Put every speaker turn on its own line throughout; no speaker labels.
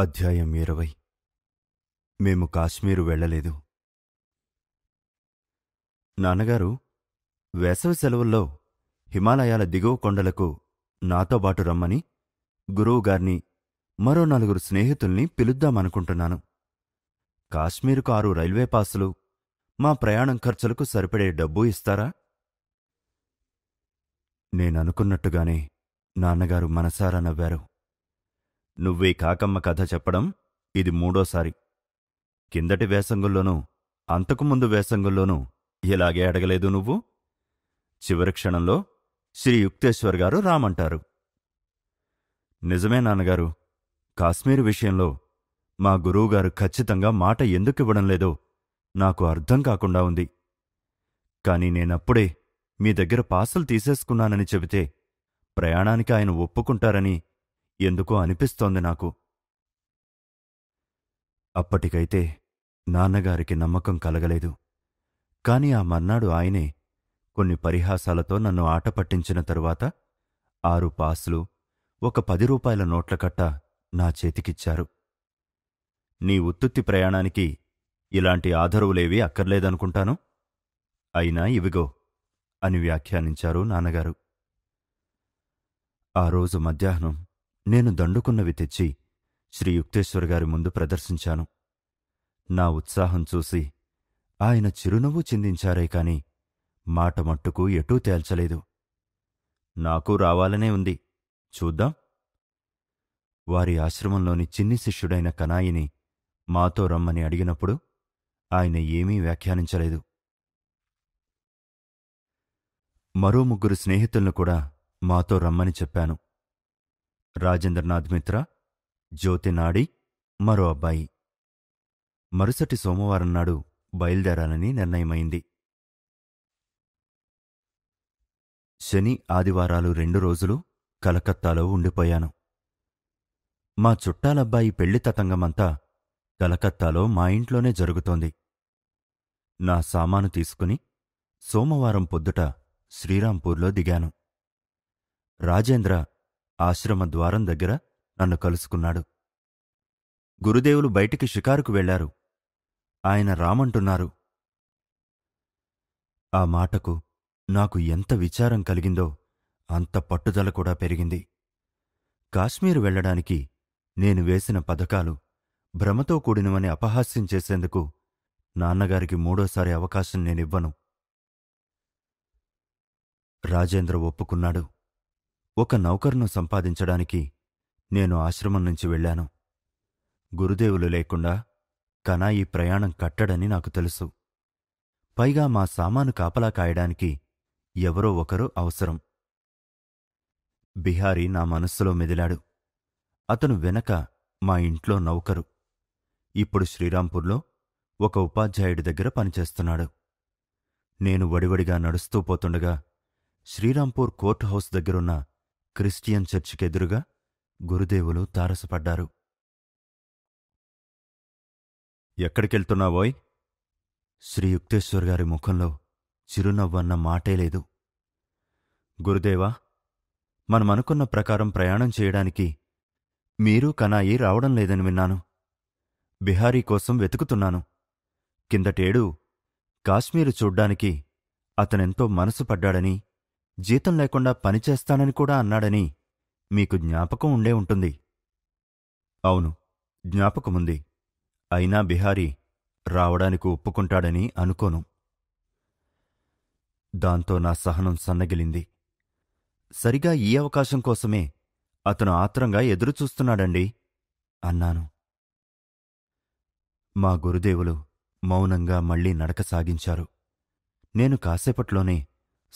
అధ్యాయం ఇరవై మేము కాశ్మీరు వెళ్ళలేదు నాన్నగారు వేసవి సెలవుల్లో హిమాలయాల దిగువ కొండలకు నాతోబాటు రమ్మని గురువుగారిని మరో నలుగురు స్నేహితుల్ని పిలుద్దామనుకుంటున్నాను కాశ్మీరుకు ఆరు రైల్వే పాసులు మా ప్రయాణం ఖర్చులకు సరిపడే డబ్బు ఇస్తారా నేననుకున్నట్టుగానే నాన్నగారు మనసారా నవ్వారు నువ్వే కాకమ్మ కథ చెప్పడం ఇది మూడోసారి కిందటి వేసంగుల్లోనూ అంతకుముందు వేసంగుల్లోనూ ఇలాగే అడగలేదు నువ్వు చివరి క్షణంలో శ్రీ యుక్తేశ్వర్ గారు రామంటారు నిజమే నాన్నగారు కాశ్మీర్ విషయంలో మా గురువుగారు ఖచ్చితంగా మాట ఎందుకు ఇవ్వడం లేదో నాకు అర్థం కాకుండా ఉంది కాని నేనప్పుడే మీ దగ్గర పాసలు తీసేసుకున్నానని చెబితే ప్రయాణానికి ఆయన ఒప్పుకుంటారని ఎందుకో అనిపిస్తోంది నాకు అప్పటికైతే నాన్నగారికి నమ్మకం కలగలేదు కాని ఆ మర్నాడు ఆయనే కొన్ని పరిహాసాలతో నన్ను ఆట పట్టించిన తరువాత ఆరు పాస్లు ఒక పది రూపాయల నోట్ల కట్ట నా చేతికిచ్చారు నీ ఉత్తుత్తి ప్రయాణానికి ఇలాంటి ఆధరువులేవీ అక్కర్లేదనుకుంటాను అయినా ఇవిగో అని వ్యాఖ్యానించారు నాన్నగారు ఆ రోజు మధ్యాహ్నం నేను దండుకున్నవి తెచ్చి శ్రీ గారి ముందు ప్రదర్శించాను నా ఉత్సాహం చూసి ఆయన చిరునవ్వు చిందించారే కాని మాట మట్టుకు ఎటూ తేల్చలేదు నాకు రావాలనే ఉంది చూద్దాం వారి ఆశ్రమంలోని చిన్ని శిష్యుడైన కనాయిని మాతో రమ్మని అడిగినప్పుడు ఆయన ఏమీ వ్యాఖ్యానించలేదు మరో ముగ్గురు స్నేహితులను కూడా మాతో రమ్మని చెప్పాను రాజేంద్రనాథ్ మిత్ర జ్యోతి నాడి మరో అబ్బాయి మరుసటి సోమవారం నాడు బయలుదేరాలని నిర్ణయమైంది శని ఆదివారాలు రెండు రోజులు కలకత్తాలో ఉండిపోయాను మా చుట్టాలబ్బాయి పెళ్లి తతంగమంతా కలకత్తాలో మా ఇంట్లోనే జరుగుతోంది నా సామాను తీసుకుని సోమవారం పొద్దుట శ్రీరాంపూర్లో దిగాను రాజేంద్ర ఆశ్రమ ద్వారం దగ్గర నన్ను కలుసుకున్నాడు గురుదేవులు బయటికి షికారుకు వెళ్లారు ఆయన రామంటున్నారు ఆ మాటకు నాకు ఎంత విచారం కలిగిందో అంత పట్టుదల కూడా పెరిగింది కాశ్మీరు వెళ్లడానికి నేను వేసిన పథకాలు భ్రమతో కూడినవని అపహాస్యం చేసేందుకు నాన్నగారికి మూడోసారి అవకాశం నేనివ్వను రాజేంద్ర ఒప్పుకున్నాడు ఒక నౌకర్ను సంపాదించడానికి నేను ఆశ్రమం నుంచి వెళ్ళాను గురుదేవులు లేకుండా కనా ఈ ప్రయాణం కట్టడని నాకు తెలుసు పైగా మా సామాను కాపలా కాయడానికి ఎవరో ఒకరు అవసరం బిహారీ నా మనస్సులో మెదిలాడు అతను వెనక మా ఇంట్లో నౌకరు ఇప్పుడు శ్రీరాంపూర్లో ఒక ఉపాధ్యాయుడి దగ్గర పనిచేస్తున్నాడు నేను వడివడిగా నడుస్తూ పోతుండగా శ్రీరాంపూర్ కోర్టు హౌస్ దగ్గరున్న క్రిస్టియన్ చర్చికెదురుగా గురుదేవులు తారసపడ్డారు ఎక్కడికెళ్తున్నావోయ్ శ్రీ యుక్తేశ్వర్ గారి ముఖంలో చిరునవ్వన్న మాటే లేదు గురుదేవా మనమనుకున్న ప్రకారం ప్రయాణం చేయడానికి మీరూ కనాయి రావడం లేదని విన్నాను బిహారీ కోసం వెతుకుతున్నాను కిందటేడు కాశ్మీరు చూడ్డానికి అతనెంతో మనసు పడ్డాడని జీతం లేకుండా పనిచేస్తానని కూడా అన్నాడని మీకు జ్ఞాపకం ఉండే ఉంటుంది అవును జ్ఞాపకముంది అయినా బిహారీ రావడానికి ఒప్పుకుంటాడని అనుకోను దాంతో నా సహనం సన్నగిలింది సరిగా ఈ అవకాశం కోసమే అతను ఆత్రంగా ఎదురుచూస్తున్నాడండి అన్నాను మా గురుదేవులు మౌనంగా మళ్లీ నడక సాగించారు నేను కాసేపట్లోనే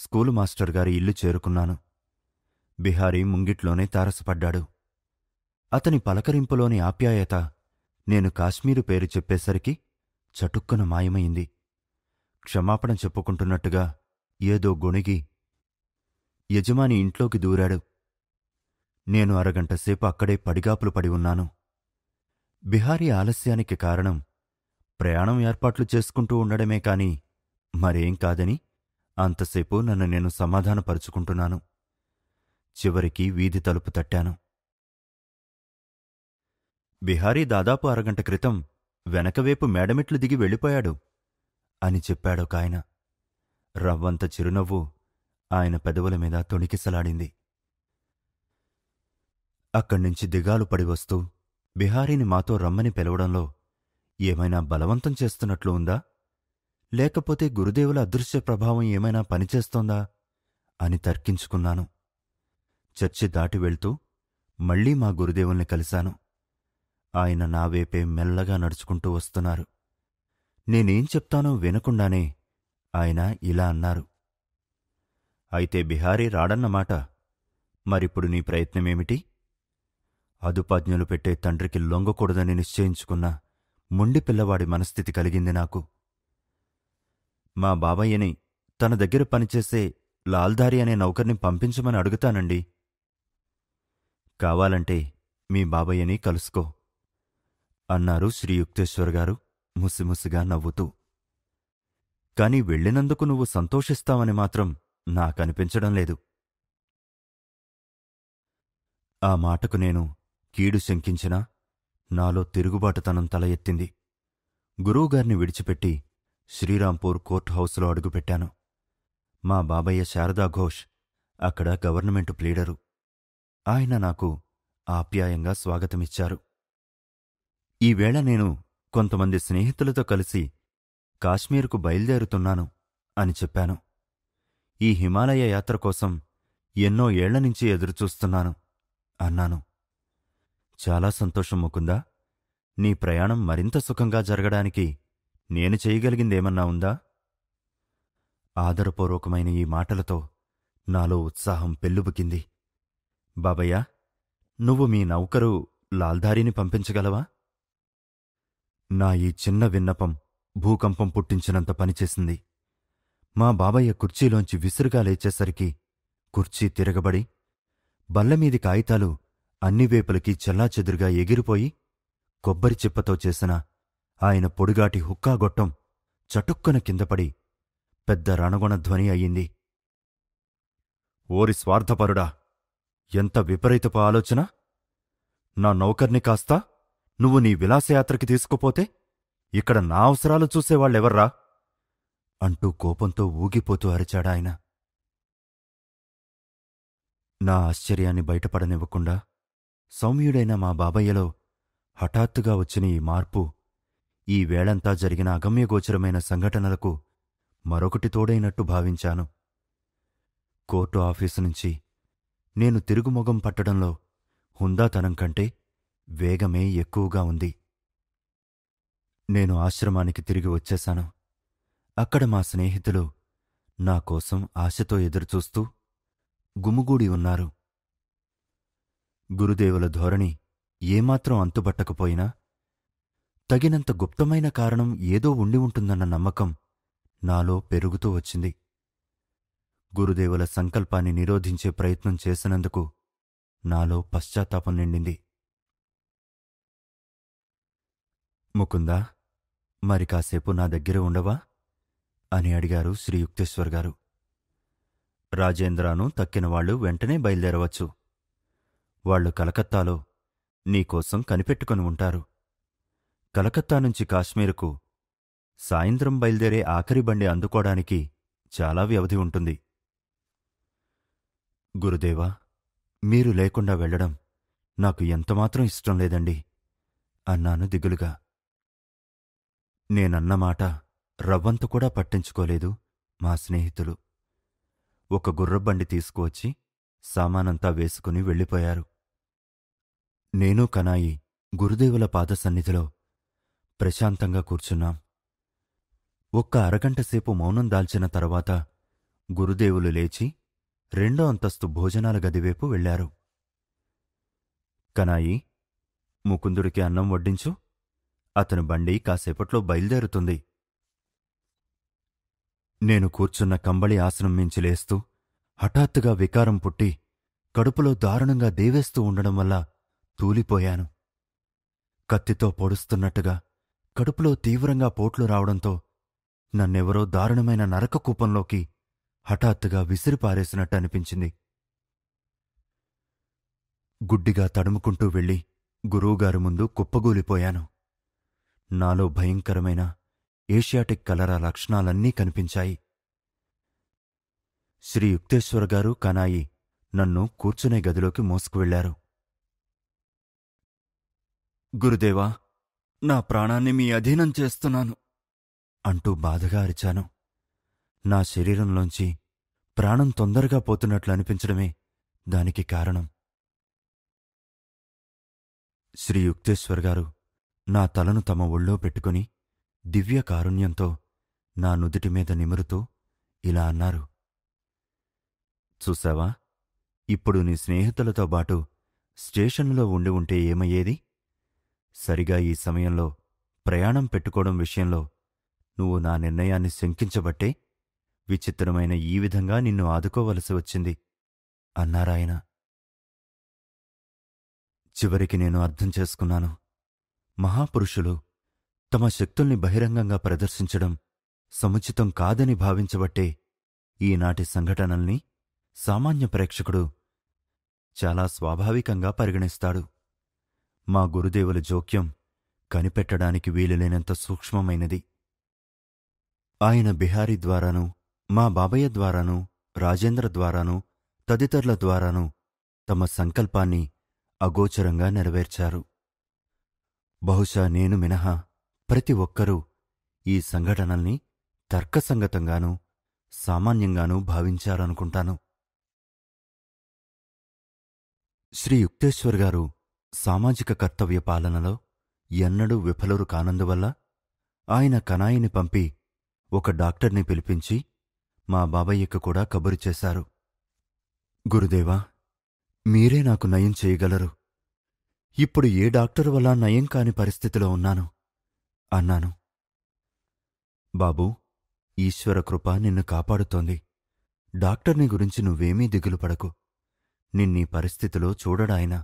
స్కూలు మాస్టర్ గారి ఇల్లు చేరుకున్నాను బిహారీ ముంగిట్లోనే తారసపడ్డాడు అతని పలకరింపులోని ఆప్యాయత నేను కాశ్మీరు పేరు చెప్పేసరికి చటుక్కున మాయమైంది క్షమాపణ చెప్పుకుంటున్నట్టుగా ఏదో గొణిగి యజమాని ఇంట్లోకి దూరాడు నేను అరగంటసేపు అక్కడే పడిగాపులు పడి ఉన్నాను బిహారీ ఆలస్యానికి కారణం ప్రయాణం ఏర్పాట్లు చేసుకుంటూ ఉండడమే కాని మరేం కాదని అంతసేపు నన్ను నేను సమాధానపరుచుకుంటున్నాను చివరికి వీధి తలుపు తట్టాను బిహారీ దాదాపు అరగంట క్రితం వెనకవేపు మేడమిట్లు దిగి వెళ్ళిపోయాడు అని చెప్పాడొకాయన రవ్వంత చిరునవ్వు ఆయన పెదవుల మీద తొణికిసలాడింది అక్కడ్నుంచి దిగాలు పడి వస్తూ బిహారీని మాతో రమ్మని పిలవడంలో ఏమైనా బలవంతం చేస్తున్నట్లు ఉందా లేకపోతే గురుదేవుల అదృశ్య ప్రభావం ఏమైనా పనిచేస్తోందా అని తర్కించుకున్నాను చర్చి దాటి వెళ్తూ మళ్లీ మా గురుదేవుల్ని కలిశాను ఆయన నా వేపే మెల్లగా నడుచుకుంటూ వస్తున్నారు నేనేం చెప్తానో వినకుండానే ఆయన ఇలా అన్నారు అయితే బిహారీ రాడన్నమాట మరిప్పుడు నీ ప్రయత్నమేమిటి అదుపాజ్ఞలు పెట్టే తండ్రికి లొంగకూడదని నిశ్చయించుకున్న ముండి పిల్లవాడి మనస్థితి కలిగింది నాకు మా బాబయ్యని తన దగ్గర పనిచేసే లాల్దారి అనే నౌకర్ని పంపించమని అడుగుతానండి కావాలంటే మీ బాబయ్యని కలుసుకో అన్నారు శ్రీయుక్తేశ్వర్ గారు ముసిముసిగా నవ్వుతూ కాని వెళ్ళినందుకు నువ్వు సంతోషిస్తావని మాత్రం నాకనిపించడం లేదు ఆ మాటకు నేను కీడు శంకించినా నాలో తిరుగుబాటుతనం తల ఎత్తింది గురువుగారిని విడిచిపెట్టి శ్రీరాంపూర్ కోర్ట్ హౌస్లో అడుగుపెట్టాను మా బాబయ్య శారదా ఘోష్ అక్కడ గవర్నమెంట్ ప్లీడరు ఆయన నాకు ఆప్యాయంగా స్వాగతమిచ్చారు ఈవేళ నేను కొంతమంది స్నేహితులతో కలిసి కాశ్మీర్కు బయలుదేరుతున్నాను అని చెప్పాను ఈ హిమాలయ యాత్ర కోసం ఎన్నో ఏళ్ల నుంచి ఎదురుచూస్తున్నాను అన్నాను చాలా సంతోషం ముకుందా నీ ప్రయాణం మరింత సుఖంగా జరగడానికి నేను చేయగలిగిందేమన్నా ఉందా ఆదరపూర్వకమైన ఈ మాటలతో నాలో ఉత్సాహం పెల్లుబుకింది బాబయ్య నువ్వు మీ నౌకరు లాల్దారిని పంపించగలవా నా ఈ చిన్న విన్నపం భూకంపం పుట్టించినంత పనిచేసింది మా బాబయ్య కుర్చీలోంచి విసురుగా లేచేసరికి కుర్చీ తిరగబడి బల్లమీది కాగితాలు అన్ని వేపులకి చెల్లాచెదురుగా ఎగిరిపోయి కొబ్బరి చిప్పతో చేసిన ఆయన పొడుగాటి హుక్కాగొట్టం చటుక్కున కిందపడి పెద్ద రణగొణ ధ్వని అయింది ఓరి స్వార్థపరుడా ఎంత విపరీతపు ఆలోచన నా నౌకర్ని కాస్తా నువ్వు నీ విలాసయాత్రకి తీసుకుపోతే ఇక్కడ నా అవసరాలు చూసేవాళ్ళెవర్రా అంటూ కోపంతో ఊగిపోతూ అరిచాడాయన నా ఆశ్చర్యాన్ని బయటపడనివ్వకుండా సౌమ్యుడైన మా బాబయ్యలో హఠాత్తుగా వచ్చిన ఈ మార్పు ఈ వేళంతా జరిగిన అగమ్యగోచరమైన సంఘటనలకు మరొకటి తోడైనట్టు భావించాను కోర్టు ఆఫీసు నుంచి నేను తిరుగుముఖం పట్టడంలో హుందాతనం కంటే వేగమే ఎక్కువగా ఉంది నేను ఆశ్రమానికి తిరిగి వచ్చేశాను అక్కడ మా స్నేహితులు నా కోసం ఆశతో ఎదురుచూస్తూ గుమ్ముగూడి ఉన్నారు గురుదేవుల ధోరణి ఏమాత్రం అంతుబట్టకపోయినా తగినంత గుప్తమైన కారణం ఏదో ఉండి ఉంటుందన్న నమ్మకం నాలో పెరుగుతూ వచ్చింది గురుదేవుల సంకల్పాన్ని నిరోధించే ప్రయత్నం చేసినందుకు నాలో పశ్చాత్తాపం నిండింది ముకుందా మరి కాసేపు నా దగ్గర ఉండవా అని అడిగారు శ్రీయుక్తేశ్వర్ యుక్తేశ్వర్ గారు రాజేంద్రను తక్కినవాళ్లు వెంటనే బయలుదేరవచ్చు వాళ్లు కలకత్తాలో నీకోసం కనిపెట్టుకుని ఉంటారు కలకత్తా నుంచి కాశ్మీరుకు సాయంత్రం బయలుదేరే ఆఖరి బండి అందుకోడానికి చాలా వ్యవధి ఉంటుంది గురుదేవా మీరు లేకుండా వెళ్లడం నాకు ఎంతమాత్రం ఇష్టం లేదండి అన్నాను దిగులుగా నేనన్నమాట రవ్వంత కూడా పట్టించుకోలేదు మా స్నేహితులు ఒక గుర్రబండి తీసుకువచ్చి సామానంతా వేసుకుని వెళ్ళిపోయారు నేను కనాయి గురుదేవుల పాదసన్నిధిలో ప్రశాంతంగా కూర్చున్నాం ఒక్క అరగంట సేపు మౌనం దాల్చిన తర్వాత గురుదేవులు లేచి రెండో అంతస్తు భోజనాల గదివైపు వెళ్లారు కనాయి ముకుందుడికి అన్నం వడ్డించు అతను బండి కాసేపట్లో బయలుదేరుతుంది నేను కూర్చున్న కంబళి ఆసనం మించి లేస్తూ హఠాత్తుగా వికారం పుట్టి కడుపులో దారుణంగా దేవేస్తూ ఉండడం వల్ల తూలిపోయాను కత్తితో పొడుస్తున్నట్టుగా కడుపులో తీవ్రంగా పోట్లు రావడంతో నన్నెవరో దారుణమైన నరక కూపంలోకి హఠాత్తుగా విసిరిపారేసినట్టు అనిపించింది గుడ్డిగా తడుముకుంటూ వెళ్ళి గురువుగారి ముందు కుప్పగూలిపోయాను నాలో భయంకరమైన ఏషియాటిక్ కలరా లక్షణాలన్నీ కనిపించాయి శ్రీ గారు కనాయి నన్ను కూర్చునే గదిలోకి మోసుకువెళ్లారు గురుదేవా నా ప్రాణాన్ని మీ అధీనం చేస్తున్నాను అంటూ బాధగా అరిచాను నా శరీరంలోంచి ప్రాణం తొందరగా పోతున్నట్లు అనిపించడమే దానికి కారణం శ్రీ యుక్తేశ్వర్ గారు నా తలను తమ ఒళ్ళో పెట్టుకుని దివ్య కారుణ్యంతో నా నుదుటి మీద నిమురుతూ ఇలా అన్నారు చూసావా ఇప్పుడు నీ స్నేహితులతో బాటు స్టేషన్లో ఉండి ఉంటే ఏమయ్యేది సరిగా ఈ సమయంలో ప్రయాణం పెట్టుకోవడం విషయంలో నువ్వు నా నిర్ణయాన్ని శంకించబట్టే విచిత్రమైన ఈ విధంగా నిన్ను ఆదుకోవలసి వచ్చింది అన్నారాయన చివరికి నేను అర్థం చేసుకున్నాను మహాపురుషులు తమ శక్తుల్ని బహిరంగంగా ప్రదర్శించడం సముచితం కాదని భావించబట్టే ఈనాటి సంఘటనల్ని సామాన్య ప్రేక్షకుడు చాలా స్వాభావికంగా పరిగణిస్తాడు మా గురుదేవుల జోక్యం కనిపెట్టడానికి వీలులేనంత సూక్ష్మమైనది ఆయన బిహారీ ద్వారాను మా బాబయ్య ద్వారాను రాజేంద్ర ద్వారాను తదితరుల ద్వారాను తమ సంకల్పాన్ని అగోచరంగా నెరవేర్చారు బహుశా నేను మినహా ప్రతి ఒక్కరూ ఈ సంఘటనల్ని తర్కసంగతంగానూ సామాన్యంగానూ భావించారనుకుంటాను శ్రీ యుక్తేశ్వర్ గారు సామాజిక కర్తవ్య పాలనలో ఎన్నడూ విఫలరు కానందువల్ల ఆయన కనాయిని పంపి ఒక డాక్టర్ని పిలిపించి మా బాబయ్యకు కూడా కబురు చేశారు గురుదేవా మీరే నాకు నయం చేయగలరు ఇప్పుడు ఏ డాక్టర్ వల్ల నయం కాని పరిస్థితిలో ఉన్నాను అన్నాను బాబూ ఈశ్వర కృప నిన్ను కాపాడుతోంది డాక్టర్ని గురించి నువ్వేమీ దిగులు పడకు నిన్నీ పరిస్థితిలో చూడడాయినా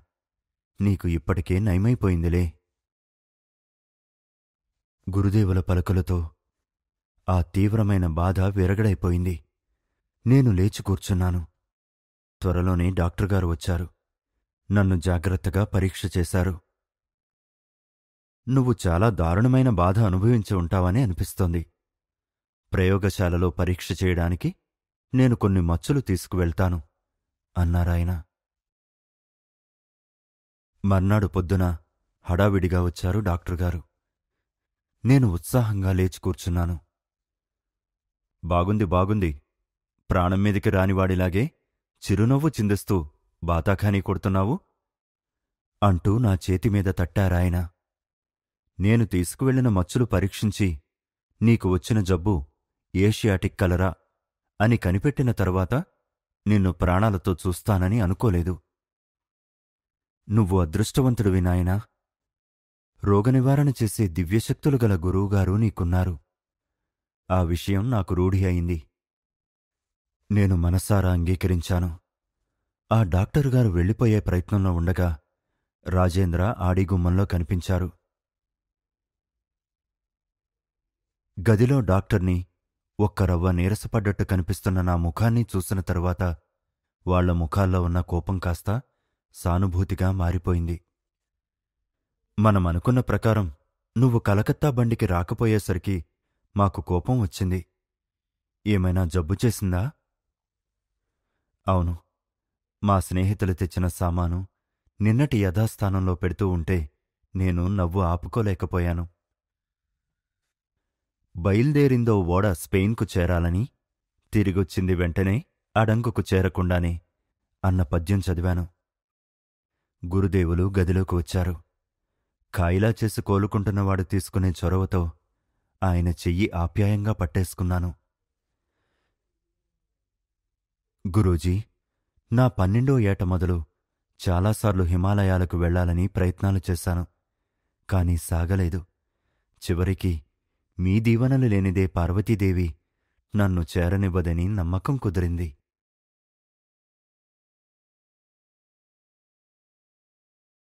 నీకు ఇప్పటికే నయమైపోయిందిలే గురుదేవుల పలకలతో ఆ తీవ్రమైన బాధ విరగడైపోయింది నేను లేచి కూర్చున్నాను త్వరలోనే డాక్టర్గారు వచ్చారు నన్ను జాగ్రత్తగా పరీక్ష చేశారు నువ్వు చాలా దారుణమైన బాధ అనుభవించి ఉంటావని అనిపిస్తోంది ప్రయోగశాలలో పరీక్ష చేయడానికి నేను కొన్ని మచ్చలు తీసుకువెళ్తాను అన్నారాయన మర్నాడు పొద్దున హడావిడిగా వచ్చారు డాక్టర్గారు నేను ఉత్సాహంగా లేచి కూర్చున్నాను బాగుంది బాగుంది ప్రాణం మీదికి రానివాడిలాగే చిరునవ్వు చిందిస్తూ బాతాఖానీ కొడుతున్నావు అంటూ నా చేతిమీద తట్టారాయన నేను తీసుకువెళ్లిన మచ్చులు పరీక్షించి నీకు వచ్చిన జబ్బు ఏషియాటిక్ కలరా అని కనిపెట్టిన తరువాత నిన్ను ప్రాణాలతో చూస్తానని అనుకోలేదు నువ్వు అదృష్టవంతుడివి నాయనా రోగనివారణ చేసే దివ్యశక్తులు గల గురువుగారు నీకున్నారు ఆ విషయం నాకు రూఢి అయింది నేను మనసారా అంగీకరించాను ఆ డాక్టరుగారు వెళ్ళిపోయే ప్రయత్నంలో ఉండగా రాజేంద్ర ఆడిగుమ్మంలో కనిపించారు గదిలో డాక్టర్ని ఒక్క రవ్వ నీరసపడ్డట్టు కనిపిస్తున్న నా ముఖాన్ని చూసిన తరువాత వాళ్ల ముఖాల్లో ఉన్న కోపం కాస్తా సానుభూతిగా మారిపోయింది మనమనుకున్న ప్రకారం నువ్వు కలకత్తా బండికి రాకపోయేసరికి మాకు కోపం వచ్చింది ఏమైనా జబ్బు చేసిందా అవును మా స్నేహితులు తెచ్చిన సామాను నిన్నటి యథాస్థానంలో పెడుతూ ఉంటే నేను నవ్వు ఆపుకోలేకపోయాను బయల్దేరిందో ఓడ స్పెయిన్కు చేరాలని తిరిగొచ్చింది వెంటనే అడంగుకు చేరకుండానే అన్న పద్యం చదివాను గురుదేవులు గదిలోకి వచ్చారు కాయిలా చేసి కోలుకుంటున్నవాడు తీసుకునే చొరవతో ఆయన చెయ్యి ఆప్యాయంగా పట్టేసుకున్నాను గురూజీ నా పన్నెండో ఏట మొదలు చాలాసార్లు హిమాలయాలకు వెళ్లాలని ప్రయత్నాలు చేశాను కాని సాగలేదు చివరికి మీ దీవెనలు లేనిదే పార్వతీదేవి నన్ను చేరనివ్వదని నమ్మకం కుదిరింది